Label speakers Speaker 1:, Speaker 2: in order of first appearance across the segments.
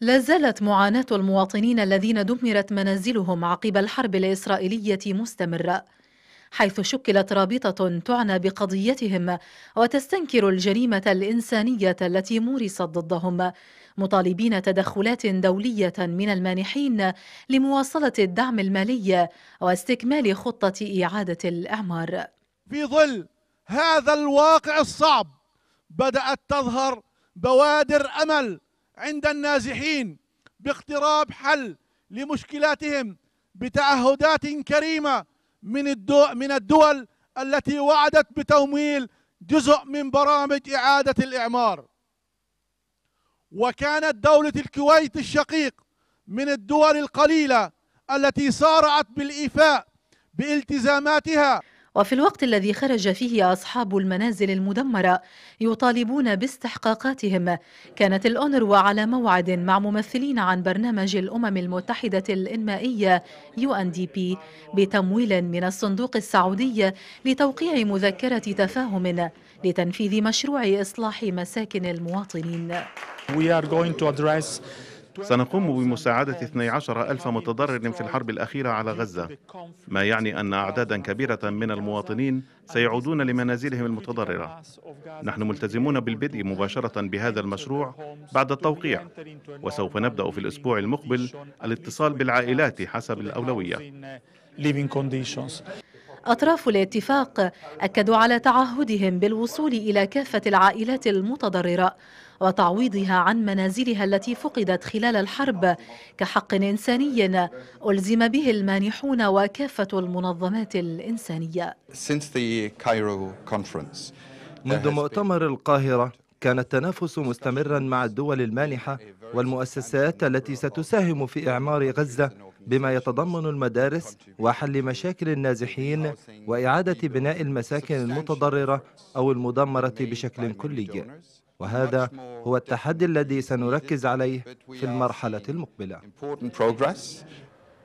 Speaker 1: لا زالت معاناة المواطنين الذين دمرت منازلهم عقب الحرب الإسرائيلية مستمرة حيث شكلت رابطة تعنى بقضيتهم وتستنكر الجريمة الإنسانية التي مورست ضدهم مطالبين تدخلات دولية من المانحين لمواصلة الدعم المالي واستكمال خطة إعادة الإعمار
Speaker 2: في ظل هذا الواقع الصعب بدأت تظهر بوادر أمل عند النازحين باقتراب حل لمشكلاتهم بتعهدات كريمه من الدول التي وعدت بتمويل جزء من برامج اعاده الاعمار. وكانت دوله الكويت الشقيق من الدول القليله التي سارعت
Speaker 1: بالايفاء بالتزاماتها وفي الوقت الذي خرج فيه أصحاب المنازل المدمرة يطالبون باستحقاقاتهم كانت الأونروا على موعد مع ممثلين عن برنامج الأمم المتحدة الإنمائية UNDP بتمويل من الصندوق السعودي لتوقيع مذكرة تفاهم لتنفيذ مشروع إصلاح مساكن المواطنين
Speaker 3: We are going to address سنقوم بمساعدة 12 ألف متضرر في الحرب الأخيرة على غزة ما يعني أن أعدادا كبيرة من المواطنين سيعودون لمنازلهم المتضررة نحن ملتزمون بالبدء مباشرة بهذا المشروع بعد التوقيع وسوف نبدأ في الأسبوع المقبل الاتصال بالعائلات حسب الأولوية
Speaker 1: أطراف الاتفاق أكدوا على تعهدهم بالوصول إلى كافة العائلات المتضررة وتعويضها عن منازلها التي فقدت خلال الحرب كحق إنساني ألزم به المانحون وكافة المنظمات الإنسانية
Speaker 4: منذ مؤتمر القاهرة كان التنافس مستمرا مع الدول المانحة والمؤسسات التي ستساهم في إعمار غزة بما يتضمن المدارس وحل مشاكل النازحين وإعادة بناء المساكن المتضررة أو المدمرة بشكل كلي وهذا هو التحدي الذي سنركز عليه في المرحلة المقبلة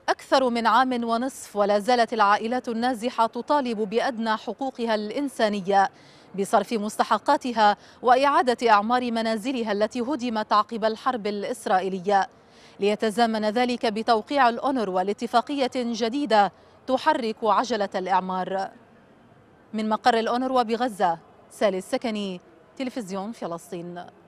Speaker 1: أكثر من عام ونصف ولا زالت العائلات النازحة تطالب بأدنى حقوقها الإنسانية بصرف مستحقاتها وإعادة أعمار منازلها التي هدمت عقب الحرب الإسرائيلية ليتزامن ذلك بتوقيع الأونر والاتفاقية جديدة تحرك عجلة الإعمار من مقر الأونر بغزة سالي السكني تلفزيون فلسطين